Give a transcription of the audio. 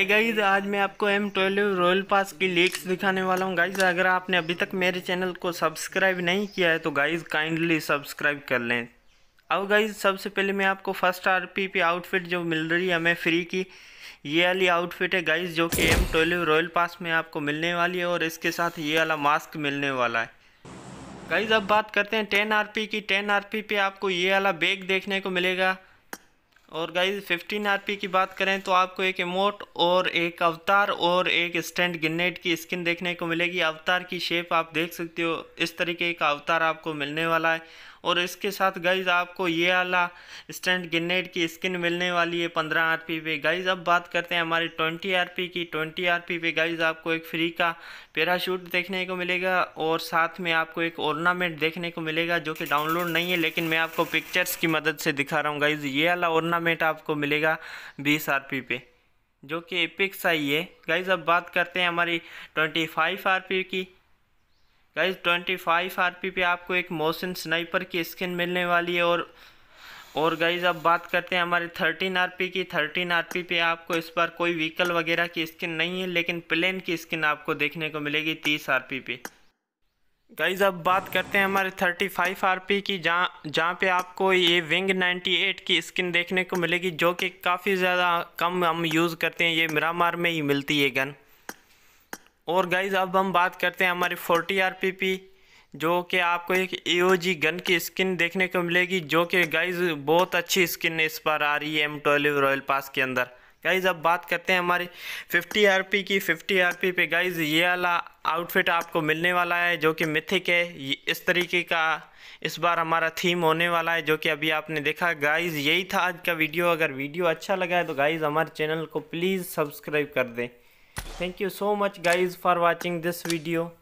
hi guys आज मैं आपको एम ट्वेल्व रॉयल पास की लीक्स दिखाने वाला हूँ गाइज अगर आपने अभी तक मेरे चैनल को सब्सक्राइब नहीं किया है तो गाइज काइंडली सब्सक्राइब कर लें अब गाइज सबसे पहले मैं आपको फर्स्ट पी पे आउटफिट जो मिल रही है हमें फ्री की ये वाली आउटफिट है गाइज जो कि एम ट्वेल्व रॉयल पास में आपको मिलने वाली है और इसके साथ ये वाला मास्क मिलने वाला है गाइज अब बात करते हैं टेन आर की टेन आर पे आपको ये वाला बैग देखने को मिलेगा और गाइज 15 आरपी की बात करें तो आपको एक इमोट और एक अवतार और एक स्टैंड गिनेट की स्किन देखने को मिलेगी अवतार की शेप आप देख सकते हो इस तरीके का अवतार आपको मिलने वाला है और इसके साथ गाइज आपको ये आला स्टैंड ग्रेनेड की स्किन मिलने वाली है पंद्रह आर पे गाइज अब बात करते हैं हमारे ट्वेंटी आर की ट्वेंटी आर पे गाइज आपको एक फ्री का पैराशूट देखने को मिलेगा और साथ में आपको एक ऑर्नामेंट देखने को मिलेगा जो कि डाउनलोड नहीं है लेकिन मैं आपको पिक्चर्स की मदद से दिखा रहा हूँ गाइज ये आला ऑर्नामेंट आपको मिलेगा बीस आर पे जो कि एपिक्स आई है गाइज अब बात करते हैं हमारी ट्वेंटी फाइव आर की गाइज 25 पी पे आपको एक मोशन स्नाइपर की स्किन मिलने वाली है और और गाइज अब बात करते हैं हमारे 13 पी की 13 पी पे आपको इस बार कोई व्हीकल वगैरह की स्किन नहीं है लेकिन प्लेन की स्किन आपको देखने को मिलेगी 30 पी पे गाइज अब बात करते हैं हमारे 35 पी की जहाँ जहाँ पे आपको ये विंग 98 की स्किन देखने को मिलेगी जो कि काफ़ी ज़्यादा कम हम यूज़ करते हैं ये मिरामार में ही मिलती है गन और गाइज अब हम बात करते हैं हमारे फोर्टी आर पी पी जो कि आपको एक ए e गन की स्किन देखने को मिलेगी जो कि गाइज बहुत अच्छी स्किन इस पर आ रही है एम ट्वेल्व रॉयल पास के अंदर गाइज अब बात करते हैं हमारे 50 पी की 50 पी पे गाइज ये वाला आउटफिट आपको मिलने वाला है जो कि मिथिक है इस तरीके का इस बार हमारा थीम होने वाला है जो कि अभी आपने देखा गाइज यही था आज का वीडियो अगर वीडियो अच्छा लगा है तो गाइज हमारे चैनल को प्लीज़ सब्सक्राइब कर दें thank you so much guys for watching this video